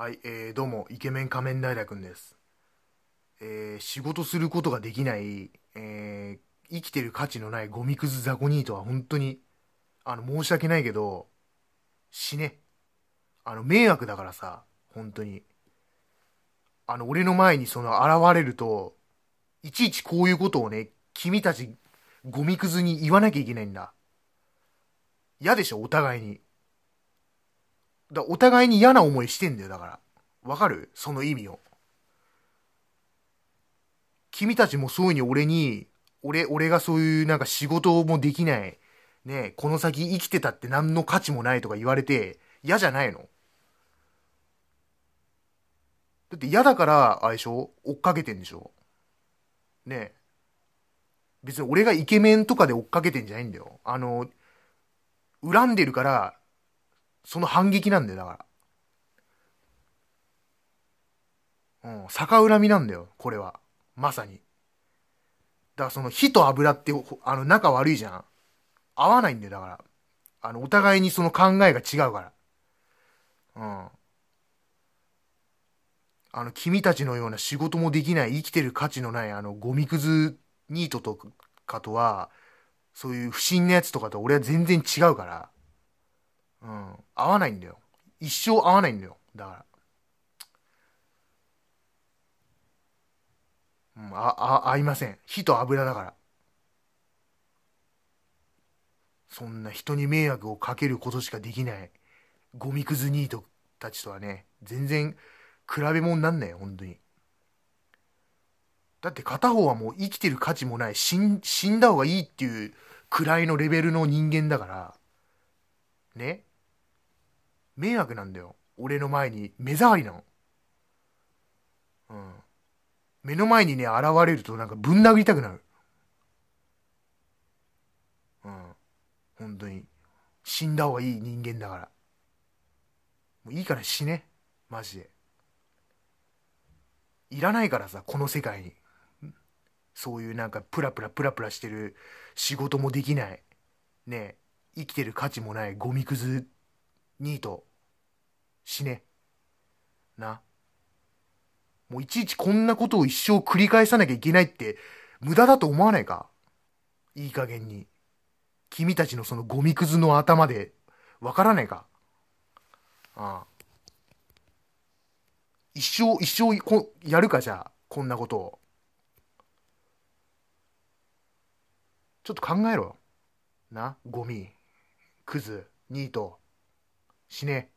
はい、えー、どうも、イケメン仮面ライダーくんです。えー、仕事することができない、えー、生きてる価値のないゴミくず雑魚ニートは本当に、あの、申し訳ないけど、死ね。あの、迷惑だからさ、本当に。あの、俺の前にその現れると、いちいちこういうことをね、君たち、ゴミくずに言わなきゃいけないんだ。嫌でしょ、お互いに。だお互いに嫌な思いしてんだよ、だから。わかるその意味を。君たちもそういうに俺に、俺、俺がそういうなんか仕事もできない、ねこの先生きてたって何の価値もないとか言われて、嫌じゃないのだって嫌だから、あれでしょ追っかけてんでしょね別に俺がイケメンとかで追っかけてんじゃないんだよ。あの、恨んでるからその反撃なんだよ、だから。うん、逆恨みなんだよ、これは。まさに。だからその火と油って、あの、仲悪いじゃん。合わないんだよ、だから。あの、お互いにその考えが違うから。うん。あの、君たちのような仕事もできない、生きてる価値のない、あの、ゴミくずニートとかとは、そういう不審なやつとかと俺は全然違うから。うん。合わないんだよ。一生合わないんだよ。だから。うん、あ、あ、合いません。火と油だから。そんな人に迷惑をかけることしかできない、ゴミクズニートたちとはね、全然比べ物になんないよ、本当に。だって片方はもう生きてる価値もない、死ん死んだ方がいいっていうくらいのレベルの人間だから、ね。迷惑なんだよ。俺の前に目障りなの。うん。目の前にね、現れるとなんかぶん殴りたくなる。うん。本当に。死んだ方がいい人間だから。もういいから死ね。マジで。いらないからさ、この世界に。そういうなんかプラプラプラプラしてる仕事もできない。ね生きてる価値もないゴミくずニート、死ね。な。もういちいちこんなことを一生繰り返さなきゃいけないって無駄だと思わないかいい加減に。君たちのそのゴミくずの頭でわからないかああ。一生、一生こ、やるかじゃあ、こんなことを。ちょっと考えろ。な、ゴミ、クズ、ニート。死ね。